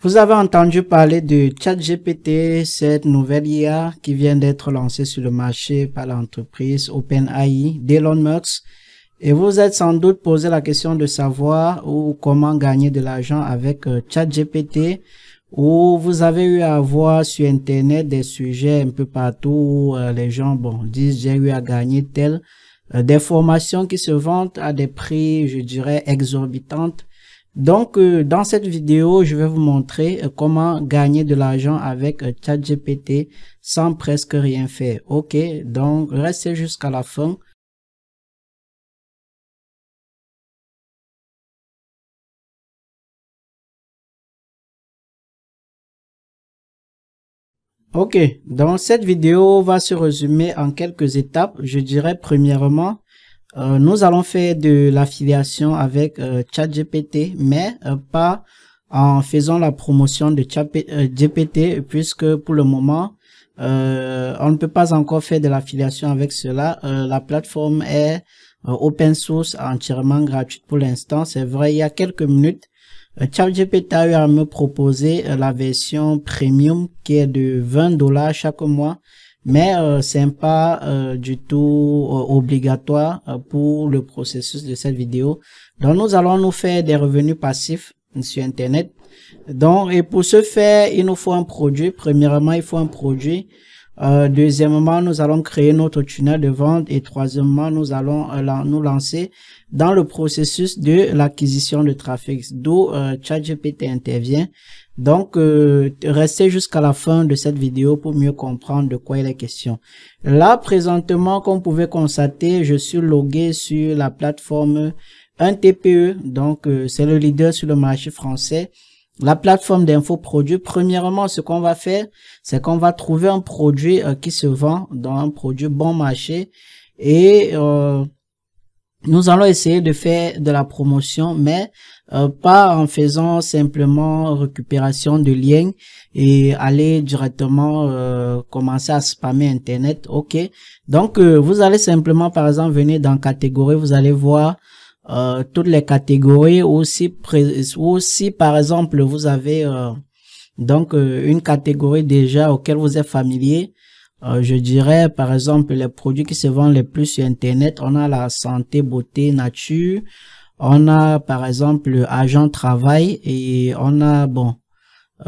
Vous avez entendu parler de ChatGPT, cette nouvelle IA qui vient d'être lancée sur le marché par l'entreprise OpenAI d'Elon Musk. Et vous êtes sans doute posé la question de savoir ou comment gagner de l'argent avec euh, ChatGPT ou vous avez eu à voir sur Internet des sujets un peu partout où euh, les gens bon, disent j'ai eu à gagner tel, euh, des formations qui se vendent à des prix, je dirais, exorbitantes donc, euh, dans cette vidéo, je vais vous montrer euh, comment gagner de l'argent avec euh, ChatGPT sans presque rien faire. Ok, donc restez jusqu'à la fin. Ok, donc cette vidéo va se résumer en quelques étapes. Je dirais premièrement, euh, nous allons faire de l'affiliation avec euh, ChatGPT, mais euh, pas en faisant la promotion de ChatGPT, puisque pour le moment, on ne peut pas encore faire de l'affiliation avec cela. la plateforme est open source, entièrement gratuite pour l'instant. C'est vrai, il y a quelques minutes, ChatGPT a eu à me proposer la version premium qui est de 20 dollars chaque mois mais euh, ce pas euh, du tout euh, obligatoire euh, pour le processus de cette vidéo. Donc nous allons nous faire des revenus passifs sur Internet. Donc et pour ce faire, il nous faut un produit. Premièrement, il faut un produit. deuxièmement, nous allons créer notre tunnel de vente et troisièmement, nous allons nous lancer dans le processus de l'acquisition de trafic, d'où euh, ChatGPT intervient. Donc, euh, restez jusqu'à la fin de cette vidéo pour mieux comprendre de quoi il est question. Là, présentement, comme vous pouvez constater, je suis logué sur la plateforme 1TPE, donc euh, c'est le leader sur le marché français. La plateforme d'infoproduits, premièrement, ce qu'on va faire, c'est qu'on va trouver un produit qui se vend dans un produit bon marché et euh, nous allons essayer de faire de la promotion, mais euh, pas en faisant simplement récupération de liens et aller directement euh, commencer à spammer Internet. OK. Donc, euh, vous allez simplement, par exemple, venir dans catégorie, vous allez voir toutes les catégories. ou si par exemple, vous avez donc une catégorie déjà auquel vous êtes familier. Euh, je dirais, par exemple, les produits qui se vendent le plus sur Internet, on a la santé, beauté, nature. On a, par exemple, agent travail et on a, bon,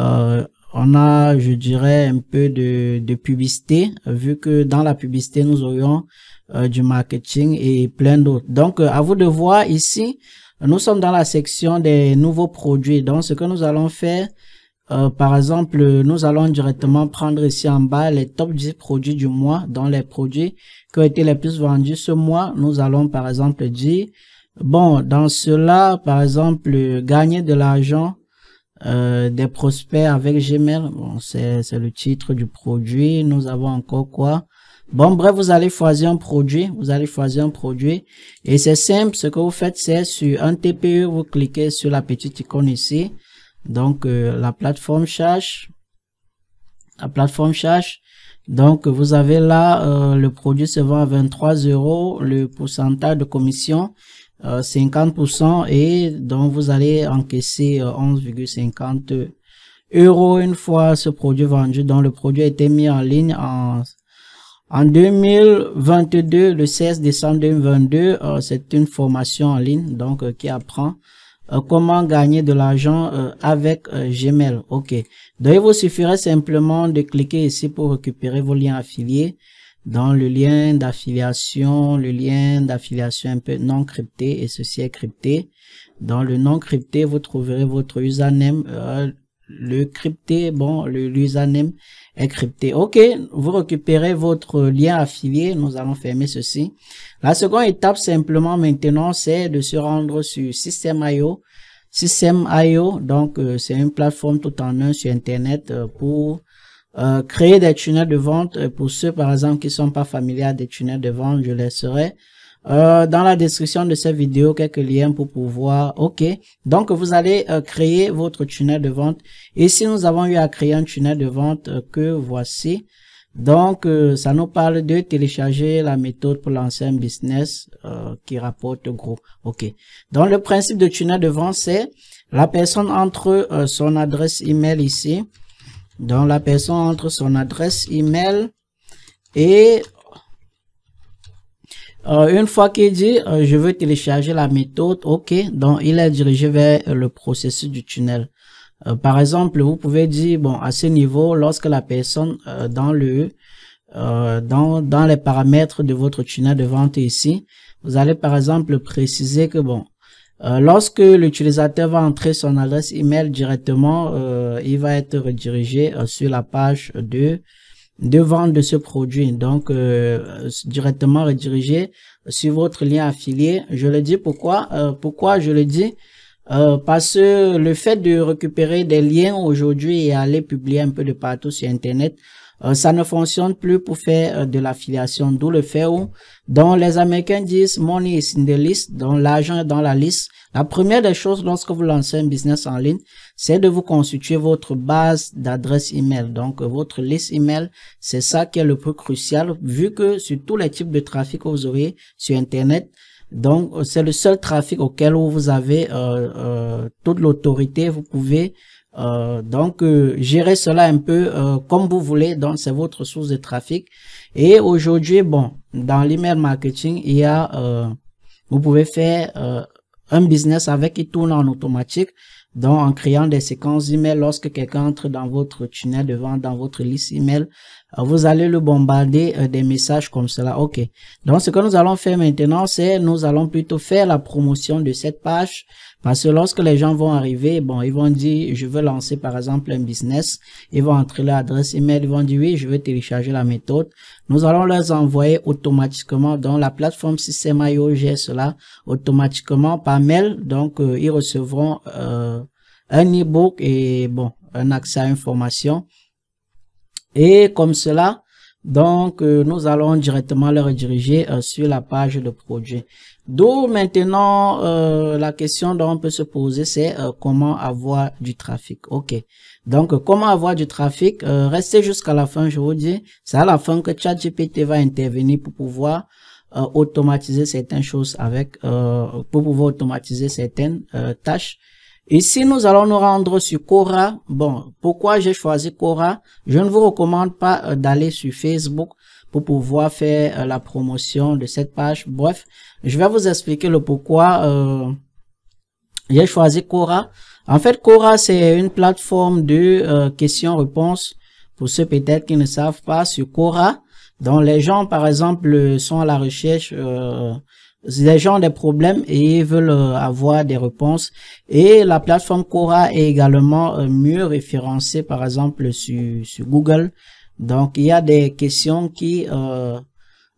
euh, on a, je dirais, un peu de, de, publicité, vu que dans la publicité, nous aurions euh, du marketing et plein d'autres. Donc, euh, à vous de voir ici, nous sommes dans la section des nouveaux produits. Donc, ce que nous allons faire, euh, par exemple, nous allons directement prendre ici en bas les top 10 produits du mois, dans les produits qui ont été les plus vendus ce mois. Nous allons par exemple dire, bon, dans cela, par exemple, gagner de l'argent euh, des prospects avec Gmail. Bon, c'est le titre du produit. Nous avons encore quoi Bon, bref, vous allez choisir un produit. Vous allez choisir un produit. Et c'est simple. Ce que vous faites, c'est sur un TPE, vous cliquez sur la petite icône ici. Donc, euh, la plateforme charge, La plateforme charge, Donc, vous avez là, euh, le produit se vend à 23 euros, le pourcentage de commission, 50%, euh, et donc vous allez encaisser 11,50 euros une fois ce produit vendu. Donc, le produit a été mis en ligne en, en 2022, le 16 décembre 2022. C'est une formation en ligne, donc, qui apprend euh, comment gagner de l'argent euh, avec euh, Gmail. OK. Donc, il vous suffirait simplement de cliquer ici pour récupérer vos liens affiliés. Dans le lien d'affiliation, le lien d'affiliation un peu non crypté et ceci est crypté. Dans le non crypté, vous trouverez votre username, le crypté, bon, le username est crypté. OK, vous récupérez votre lien affilié. Nous allons fermer ceci. La seconde étape, simplement maintenant, c'est de se rendre sur System.io. System.io, donc, euh, c'est une plateforme tout en un sur Internet euh, pour euh, créer des tunnels de vente. Pour ceux, par exemple, qui sont pas familiers des tunnels de vente, je laisserai euh, dans la description de cette vidéo quelques liens pour pouvoir ok donc vous allez euh, créer votre tunnel de vente et si nous avons eu à créer un tunnel de vente euh, que voici donc ça nous parle de télécharger la méthode pour lancer un business qui rapporte gros ok donc le principe de tunnel de vente c'est la personne entre son adresse email ici donc la personne entre son adresse email et euh, une fois qu'il dit euh, je veux télécharger la méthode, ok, donc il est dirigé vers le processus du tunnel. Euh, par exemple, vous pouvez dire bon à ce niveau, lorsque la personne dans le dans dans les paramètres de votre tunnel de vente ici, vous allez par exemple préciser que bon lorsque l'utilisateur va entrer son adresse email directement, il va être redirigé sur la page 2 de vendre de ce produit. Donc, euh, directement redirigé sur votre lien affilié. Je le dis pourquoi euh, Pourquoi je le dis euh, Parce que le fait de récupérer des liens aujourd'hui et aller publier un peu de partout sur Internet, euh, ça ne fonctionne plus pour faire euh, de l'affiliation, d'où le fait où, dont les Américains disent money is in the list, dont l'argent est dans la liste. La première des choses lorsque vous lancez un business en ligne, c'est de vous constituer votre base d'adresse email. Donc, euh, votre liste email, c'est ça qui est le plus crucial, vu que sur tous les types de trafic que vous aurez sur Internet, donc, c'est le seul trafic auquel vous avez toute l'autorité. Vous pouvez euh, donc, gérer euh, gérez cela un peu euh, comme vous voulez. Donc, c'est votre source de trafic. Et aujourd'hui, bon, dans l'email marketing, il y a, vous pouvez faire un business avec qui tourne en automatique. Donc, en créant des séquences email, lorsque quelqu'un entre dans votre tunnel de vente, dans votre liste email, vous allez le bombarder des messages comme cela. OK. Donc, ce que nous allons faire maintenant, c'est nous allons plutôt faire la promotion de cette page parce que lorsque les gens vont arriver, bon, ils vont dire, je veux lancer par exemple un business, ils vont entrer leur adresse email, ils vont dire, oui, je veux télécharger la méthode. Nous allons leur envoyer automatiquement dans la plateforme System.io, j'ai cela automatiquement par mail. Donc, euh, ils recevront euh, un e-book et bon, un accès à une formation. Et comme cela, donc, euh, nous allons directement le rediriger euh, sur la page de projet. D'où maintenant, euh, la question dont on peut se poser, c'est comment avoir du trafic. OK. Donc, comment avoir du trafic Restez jusqu'à la fin, je vous dis. C'est à la fin que ChatGPT va intervenir pour pouvoir automatiser certaines choses avec, pour pouvoir automatiser certaines tâches Ici, nous allons nous rendre sur Quora. Bon, pourquoi j'ai choisi Quora Je ne vous recommande pas euh, d'aller sur Facebook pour pouvoir faire euh, la promotion de cette page. Bref, je vais vous expliquer le pourquoi euh, j'ai choisi Quora. En fait, Quora, c'est une plateforme de questions-réponses pour ceux peut-être qui ne savent pas sur Quora, dont les gens, par exemple, sont à la recherche les gens ont des problèmes et ils veulent euh, avoir des réponses. Et la plateforme Quora est également euh, mieux référencée, par exemple, sur, sur Google. Donc, il y a des questions qui euh,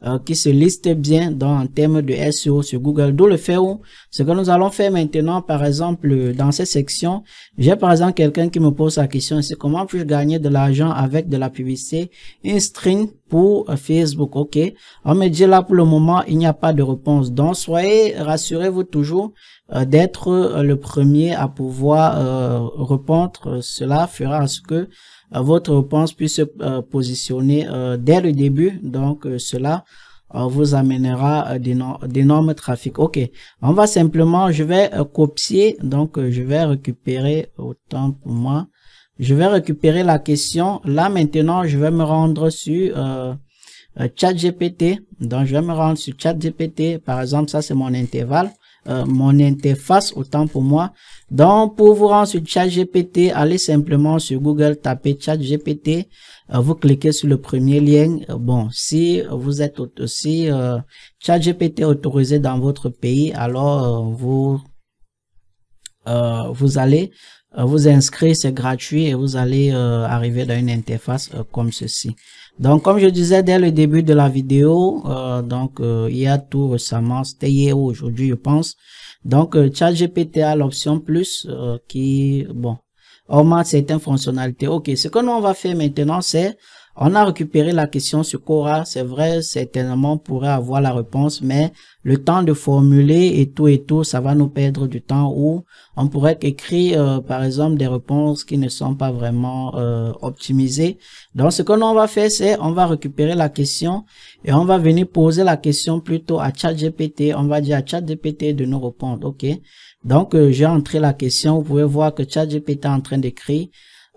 euh, qui se liste bien dans un thème de SEO sur Google. D'où le fait où ce que nous allons faire maintenant, par exemple, euh, dans cette section, j'ai par exemple quelqu'un qui me pose la question, c'est comment puis-je gagner de l'argent avec de la publicité, une string pour euh, Facebook, ok. On me dit là pour le moment, il n'y a pas de réponse. Donc, soyez, rassurez-vous toujours euh, d'être euh, le premier à pouvoir euh, répondre. Cela fera à ce que votre réponse puisse se positionner dès le début. Donc, cela vous amènera d'énormes trafics. Ok, on va simplement, je vais copier, donc je vais récupérer, autant pour moi, je vais récupérer la question. Là maintenant, je vais me rendre sur euh, ChatGPT. Donc, je vais me rendre sur ChatGPT. Par exemple, ça c'est mon intervalle. Euh, mon interface, autant pour moi. Donc, pour vous rendre sur ChatGPT, allez simplement sur Google, tapez ChatGPT, gpt euh, vous cliquez sur le premier lien. Euh, bon, si vous êtes aussi chat ChatGPT autorisé dans votre pays, alors vous vous allez euh, vous inscrire c'est gratuit et vous allez euh, arriver dans une interface euh, comme ceci. Donc, comme je disais dès le début de la vidéo, donc il y a tout récemment, c'était hier aujourd'hui, je pense. Donc, ChatGPT a l'option plus qui, bon, on certaines fonctionnalités. Ok, ce que nous on va faire maintenant, c'est on a récupéré la question sur Cora. C'est vrai, certainement on pourrait avoir la réponse, mais le temps de formuler et tout et tout, ça va nous perdre du temps où on pourrait écrire, euh, par exemple, des réponses qui ne sont pas vraiment euh, optimisées. Donc, ce que nous on va faire, c'est on va récupérer la question et on va venir poser la question plutôt à ChatGPT. On va dire à ChatGPT de nous répondre. OK. Donc, euh, j'ai entré la question. Vous pouvez voir que ChatGPT est en train d'écrire,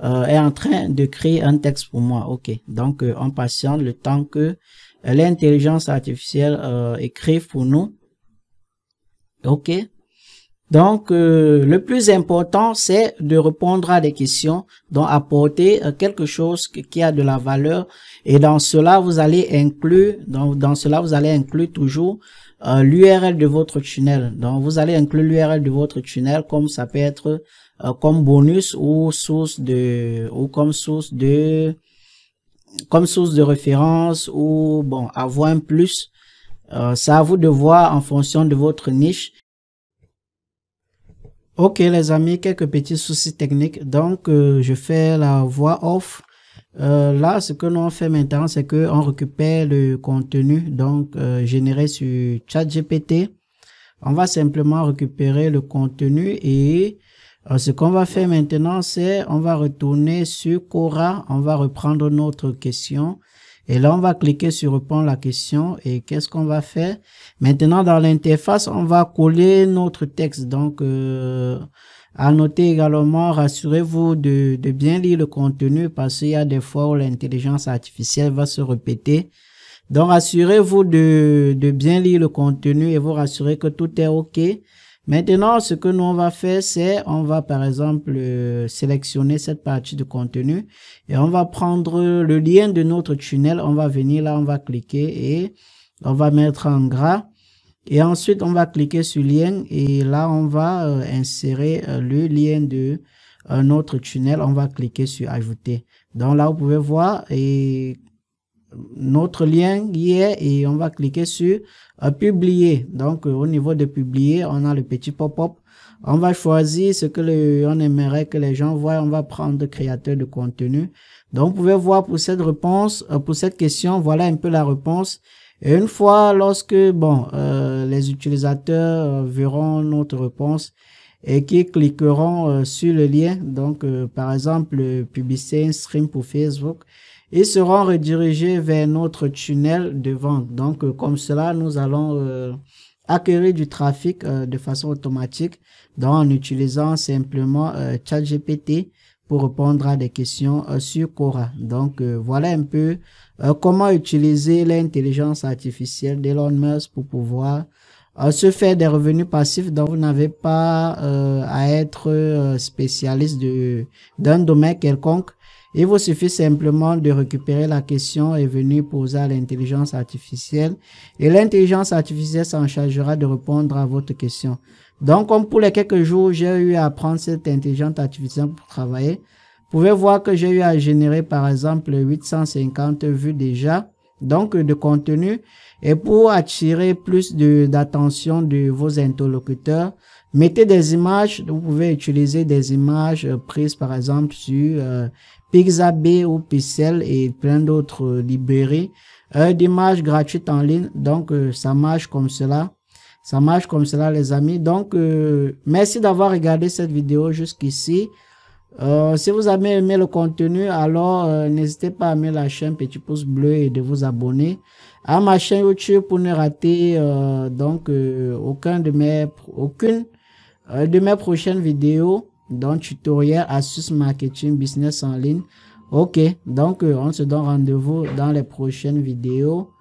euh, est en train de créer un texte pour moi. OK. Donc, euh, on patiente le temps que l'intelligence artificielle écrive pour nous. OK. Donc, le plus important, c'est de répondre à des questions, donc apporter quelque chose qui a de la valeur. Et dans cela, vous allez inclure, dans, dans cela, vous allez inclure toujours euh, l'URL de votre tunnel. Donc, vous allez inclure l'URL de votre tunnel comme ça peut être euh, comme bonus ou source de ou comme source de comme source de référence ou bon avoir un plus. ça euh, à vous de voir en fonction de votre niche. Ok les amis, quelques petits soucis techniques. Donc, je fais la voix off. Euh, là, ce que nous, l'on fait maintenant, c'est qu'on récupère le contenu donc euh, généré sur ChatGPT. On va simplement récupérer le contenu et euh, ce qu'on va faire maintenant, c'est on va retourner sur Cora, on va reprendre notre question. Et là, on va cliquer sur répondre la question et qu'est-ce qu'on va faire Maintenant, dans l'interface, on va coller notre texte. Donc, à noter également, rassurez-vous de, de, bien lire le contenu parce qu'il y a des fois où l'intelligence artificielle va se répéter. Donc, rassurez-vous de, de bien lire le contenu et vous rassurez que tout est OK. Maintenant, ce que nous, on va faire, c'est, on va, par exemple, euh, sélectionner cette partie de contenu et on va prendre le lien de notre tunnel. On va venir là, on va cliquer et on va mettre en gras. Et ensuite, on va cliquer sur lien et là, on va euh, insérer euh, le lien de notre autre tunnel. On va cliquer sur ajouter. Donc là, vous pouvez voir et notre lien qui est et on va cliquer sur euh, publier. Donc, au niveau de publier, on a le petit pop-up. On va choisir ce que on aimerait que les gens voient. On va prendre créateur de contenu. Donc, vous pouvez voir pour cette réponse, pour cette question, voilà un peu la réponse une fois, lorsque bon, euh, les utilisateurs verront notre réponse et qui cliqueront euh, sur le lien, donc euh, par exemple publier un stream pour Facebook, ils seront redirigés vers notre tunnel de vente. Donc comme cela, nous allons acquérir du trafic de façon automatique donc, en utilisant simplement ChatGPT pour répondre à des questions euh, sur Quora, Donc euh, voilà un peu euh, comment utiliser l'intelligence artificielle d'Elon Musk pour pouvoir se faire des revenus passifs dont vous n'avez pas à être spécialiste d'un domaine quelconque. Il vous suffit simplement de récupérer la question et venir poser à l'intelligence artificielle et l'intelligence artificielle s'en chargera de répondre à votre question. Donc, comme pour les quelques jours, j'ai eu à prendre cette intelligence artificielle pour travailler. Vous pouvez voir que j'ai eu à générer, par exemple, 850 vues déjà, donc de contenu. Et pour attirer plus d'attention de, vos interlocuteurs, mettez des images. Vous pouvez utiliser des images prises, par exemple, sur euh, Pixabay ou Pixel et plein d'autres librairies euh, d'images gratuites en ligne. Donc, euh, ça marche comme cela. Ça marche comme cela, les amis. Donc, euh, merci d'avoir regardé cette vidéo jusqu'ici. Euh, si vous avez aimé le contenu, alors euh, n'hésitez pas à mettre la chaîne petit pouce bleu et de vous abonner à ma chaîne YouTube pour ne rater donc aucun de mes aucune de mes prochaines vidéos, dont tutoriel astuces marketing business en ligne. Ok, donc on se donne rendez-vous dans les prochaines vidéos.